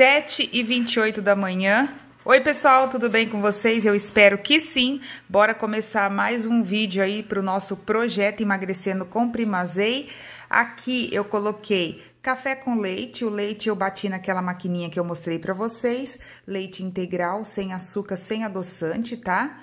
7 e 28 da manhã. Oi, pessoal, tudo bem com vocês? Eu espero que sim. Bora começar mais um vídeo aí para o nosso projeto Emagrecendo com Primazei. Aqui eu coloquei café com leite, o leite eu bati naquela maquininha que eu mostrei para vocês, leite integral, sem açúcar, sem adoçante, tá?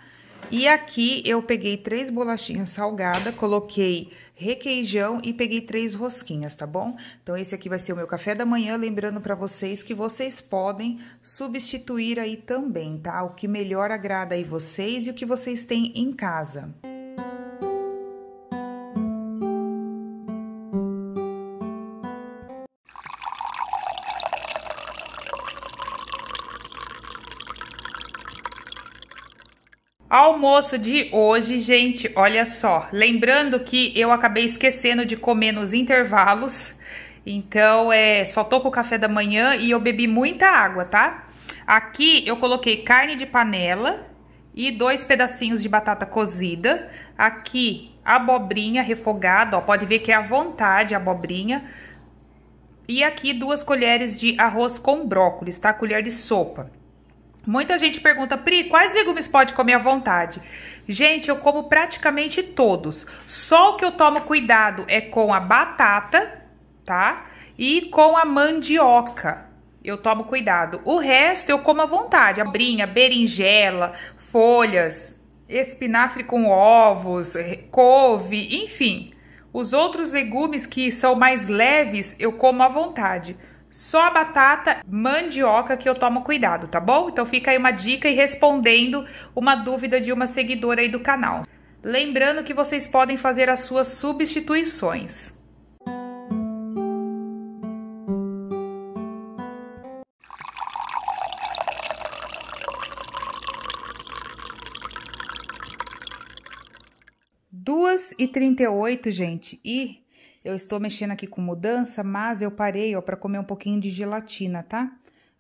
E aqui eu peguei três bolachinhas salgada, coloquei requeijão e peguei três rosquinhas, tá bom? Então esse aqui vai ser o meu café da manhã, lembrando para vocês que vocês podem substituir aí também, tá? O que melhor agrada aí vocês e o que vocês têm em casa. Almoço de hoje, gente, olha só. Lembrando que eu acabei esquecendo de comer nos intervalos. Então, é, só tô com o café da manhã e eu bebi muita água, tá? Aqui eu coloquei carne de panela e dois pedacinhos de batata cozida. Aqui, abobrinha refogada, ó, pode ver que é à vontade a abobrinha. E aqui duas colheres de arroz com brócolis, tá? Colher de sopa. Muita gente pergunta, Pri, quais legumes pode comer à vontade? Gente, eu como praticamente todos. Só o que eu tomo cuidado é com a batata, tá? E com a mandioca. Eu tomo cuidado. O resto eu como à vontade. Abrinha, berinjela, folhas, espinafre com ovos, eh, couve, enfim. Os outros legumes que são mais leves eu como à vontade. Só a batata, mandioca que eu tomo cuidado, tá bom? Então fica aí uma dica e respondendo uma dúvida de uma seguidora aí do canal. Lembrando que vocês podem fazer as suas substituições. Duas e trinta gente, e eu estou mexendo aqui com mudança, mas eu parei, ó, para comer um pouquinho de gelatina, tá?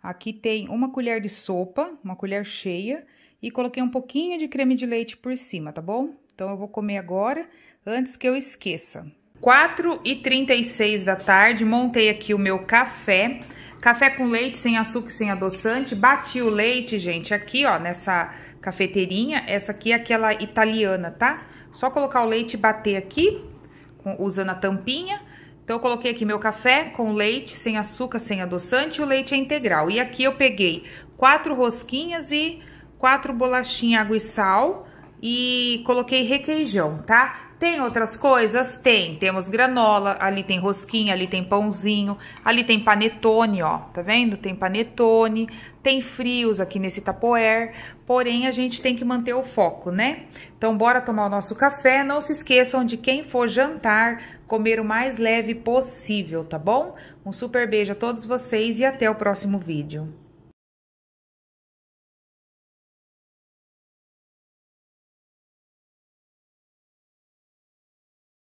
Aqui tem uma colher de sopa, uma colher cheia, e coloquei um pouquinho de creme de leite por cima, tá bom? Então, eu vou comer agora, antes que eu esqueça. 4 e 36 da tarde, montei aqui o meu café. Café com leite, sem açúcar e sem adoçante. Bati o leite, gente, aqui, ó, nessa cafeteirinha. Essa aqui é aquela italiana, tá? Só colocar o leite e bater aqui usando a tampinha. Então eu coloquei aqui meu café com leite, sem açúcar, sem adoçante, o leite é integral. E aqui eu peguei quatro rosquinhas e quatro bolachinhas água e sal e coloquei requeijão, tá? Tem outras coisas? Tem. Temos granola, ali tem rosquinha, ali tem pãozinho, ali tem panetone, ó, tá vendo? Tem panetone, tem frios aqui nesse tapoer, porém a gente tem que manter o foco, né? Então bora tomar o nosso café, não se esqueçam de quem for jantar, comer o mais leve possível, tá bom? Um super beijo a todos vocês e até o próximo vídeo.